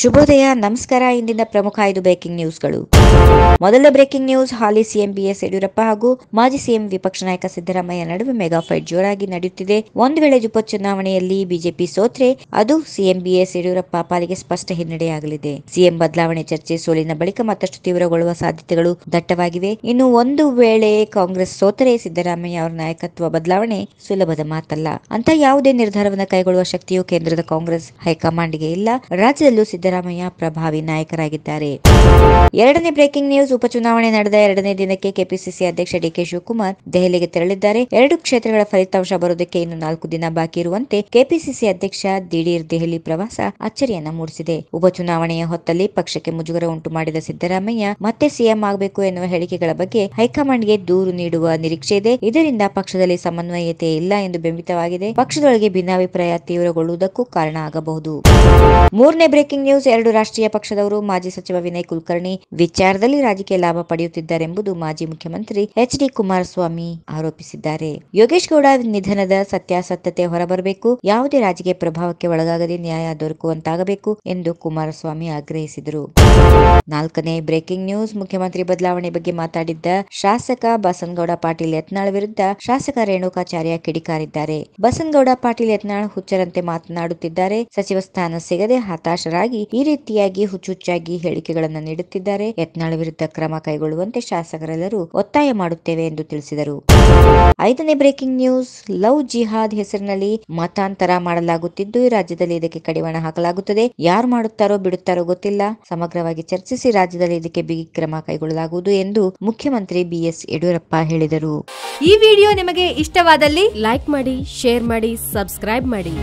ಶುಭೋದಯ ನಮಸ್ಕಾರ ಇಂದಿನ ಪ್ರಮುಖ ಐದು ಬ್ರೇಕಿಂಗ್ ನ್ಯೂಸ್ಗಳು ಮೊದಲ ಬ್ರೇಕಿಂಗ್ ನ್ಯೂಸ್ ಹಾಲಿ ಸಿಎಂ ಬಿಎಸ್ ಯಡಿಯೂರಪ್ಪ ಹಾಗೂ ಮಾಜಿ ಸಿಎಂ ವಿಪಕ್ಷ ನಾಯಕ ಸಿದ್ದರಾಮಯ್ಯ ನಡುವೆ ಮೆಗಾ ಫೈಟ್ ಜೋರಾಗಿ ನಡೆಯುತ್ತಿದೆ ಒಂದು ವೇಳೆ ಉಪಚುನಾವಣೆಯಲ್ಲಿ ಬಿಜೆಪಿ ಸೋತ್ರೆ ಅದು ಸಿಎಂ ಬಿಎಸ್ ಯಡಿಯೂರಪ್ಪ ಪಾಲಿಗೆ ಸ್ಪಷ್ಟ ಹಿನ್ನಡೆಯಾಗಲಿದೆ ಸಿಎಂ ಬದಲಾವಣೆ ಚರ್ಚೆ ಸೋಲಿನ ಬಳಿಕ ಮತ್ತಷ್ಟು ತೀವ್ರಗೊಳ್ಳುವ ಸಾಧ್ಯತೆಗಳು ದಟ್ಟವಾಗಿವೆ ಇನ್ನು ಒಂದು ವೇಳೆ ಕಾಂಗ್ರೆಸ್ ಸೋತರೆ ಸಿದ್ದರಾಮಯ್ಯ ಅವರ ನಾಯಕತ್ವ ಬದಲಾವಣೆ ಸುಲಭದ ಮಾತಲ್ಲ ಅಂತ ಯಾವುದೇ ನಿರ್ಧಾರವನ್ನು ಕೈಗೊಳ್ಳುವ ಶಕ್ತಿಯು ಕೇಂದ್ರದ ಕಾಂಗ್ರೆಸ್ ಹೈಕಮಾಂಡ್ಗೆ ಇಲ್ಲ ರಾಜ್ಯದಲ್ಲೂ ಸಿದ್ದರಾಮಯ್ಯ ಪ್ರಭಾವಿ ನಾಯಕರಾಗಿದ್ದಾರೆ ಎರಡನೇ ಬ್ರೇಕಿಂಗ್ ನ್ಯೂಸ್ ಉಪಚುನಾವಣೆ ನಡೆದ ಎರಡನೇ ದಿನಕ್ಕೆ ಕೆಪಿಸಿಸಿ ಅಧ್ಯಕ್ಷ ಡಿಕೆ ಶಿವಕುಮಾರ್ ದೆಹಲಿಗೆ ತೆರಳಿದ್ದಾರೆ ಎರಡು ಕ್ಷೇತ್ರಗಳ ಫಲಿತಾಂಶ ಬರುವುದಕ್ಕೆ ಇನ್ನು ನಾಲ್ಕು ದಿನ ಬಾಕಿ ಇರುವಂತೆ ಕೆಪಿಸಿಸಿ ಅಧ್ಯಕ್ಷ ದಿಢೀರ್ ದೆಹಲಿ ಪ್ರವಾಸ ಅಚ್ಚರಿಯನ್ನ ಮೂಡಿಸಿದೆ ಉಪಚುನಾವಣೆಯ ಹೊತ್ತಲ್ಲಿ ಪಕ್ಷಕ್ಕೆ ಮುಜುಗರ ಉಂಟು ಮಾಡಿದ ಸಿದ್ದರಾಮಯ್ಯ ಮತ್ತೆ ಸಿಎಂ ಆಗಬೇಕು ಎನ್ನುವ ಹೇಳಿಕೆಗಳ ಬಗ್ಗೆ ಹೈಕಮಾಂಡ್ಗೆ ದೂರು ನೀಡುವ ನಿರೀಕ್ಷೆ ಇದೆ ಇದರಿಂದ ಪಕ್ಷದಲ್ಲಿ ಸಮನ್ವಯತೆ ಇಲ್ಲ ಎಂದು ಬೆಂಬಿತವಾಗಿದೆ ಪಕ್ಷದೊಳಗೆ ಭಿನ್ನಾಭಿಪ್ರಾಯ ತೀವ್ರಗೊಳ್ಳುವುದಕ್ಕೂ ಕಾರಣ ಆಗಬಹುದು ಮೂರನೇ ಬ್ರೇಕಿಂಗ್ ನ್ಯೂಸ್ ನ್ಯೂಸ್ ಎರಡು ರಾಷ್ಟ್ರೀಯ ಪಕ್ಷದವರು ಮಾಜಿ ಸಚಿವ ವಿನಯ್ ಕುಲಕರ್ಣಿ ವಿಚಾರದಲ್ಲಿ ರಾಜಕೀಯ ಲಾಭ ಪಡೆಯುತ್ತಿದ್ದಾರೆಂಬುದು ಮಾಜಿ ಮುಖ್ಯಮಂತ್ರಿ ಎಚ್ ಡಿ ಕುಮಾರಸ್ವಾಮಿ ಆರೋಪಿಸಿದ್ದಾರೆ ಯೋಗೇಶ್ ಗೌಡ ನಿಧನದ ಸತ್ಯಾಸತ್ಯತೆ ಹೊರಬರಬೇಕು ಯಾವುದೇ ರಾಜಕೀಯ ಪ್ರಭಾವಕ್ಕೆ ಒಳಗಾಗದೆ ನ್ಯಾಯ ದೊರಕುವಂತಾಗಬೇಕು ಎಂದು ಕುಮಾರಸ್ವಾಮಿ ಆಗ್ರಹಿಸಿದರು ನಾಲ್ಕನೇ ಬ್ರೇಕಿಂಗ್ ನ್ಯೂಸ್ ಮುಖ್ಯಮಂತ್ರಿ ಬದಲಾವಣೆ ಬಗ್ಗೆ ಮಾತಾಡಿದ್ದ ಶಾಸಕ ಬಸನಗೌಡ ಪಾಟೀಲ್ ಯತ್ನಾಳ್ ವಿರುದ್ಧ ಶಾಸಕ ರೇಣುಕಾಚಾರ್ಯ ಕಿಡಿಕಾರಿದ್ದಾರೆ ಬಸನಗೌಡ ಪಾಟೀಲ್ ಯತ್ನಾಳ್ ಹುಚ್ಚರಂತೆ ಮಾತನಾಡುತ್ತಿದ್ದಾರೆ ಸಚಿವ ಸ್ಥಾನ ಸಿಗದೆ ಹತಾಶರಾಗಿ ಈ ರೀತಿಯಾಗಿ ಹುಚ್ಚುಚ್ಚಾಗಿ ಹೇಳಿಕೆಗಳನ್ನು ನೀಡುತ್ತಿದ್ದಾರೆ ಯತ್ನಾಳ್ ವಿರುದ್ಧ ಕ್ರಮ ಕೈಗೊಳ್ಳುವಂತೆ ಶಾಸಕರೆಲ್ಲರೂ ಒತ್ತಾಯ ಮಾಡುತ್ತೇವೆ ಎಂದು ತಿಳಿಸಿದರು ಐದನೇ ಬ್ರೇಕಿಂಗ್ ನ್ಯೂಸ್ ಲವ್ ಜಿಹಾದ್ ಹೆಸರಿನಲ್ಲಿ ಮತಾಂತರ ಮಾಡಲಾಗುತ್ತಿದ್ದು ರಾಜ್ಯದಲ್ಲಿ ಇದಕ್ಕೆ ಕಡಿವಾಣ ಹಾಕಲಾಗುತ್ತದೆ ಯಾರು ಮಾಡುತ್ತಾರೋ ಬಿಡುತ್ತಾರೋ ಗೊತ್ತಿಲ್ಲ ಸಮಗ್ರವಾಗಿ ಚರ್ಚಿಸಿ ರಾಜ್ಯದಲ್ಲಿ ಇದಕ್ಕೆ ಬಿಗಿ ಕ್ರಮ ಕೈಗೊಳ್ಳಲಾಗುವುದು ಎಂದು ಮುಖ್ಯಮಂತ್ರಿ ಬಿಎಸ್ ಯಡಿಯೂರಪ್ಪ ಹೇಳಿದರು ಈ ವಿಡಿಯೋ ನಿಮಗೆ ಇಷ್ಟವಾದಲ್ಲಿ ಲೈಕ್ ಮಾಡಿ ಶೇರ್ ಮಾಡಿ ಸಬ್ಸ್ಕ್ರೈಬ್ ಮಾಡಿ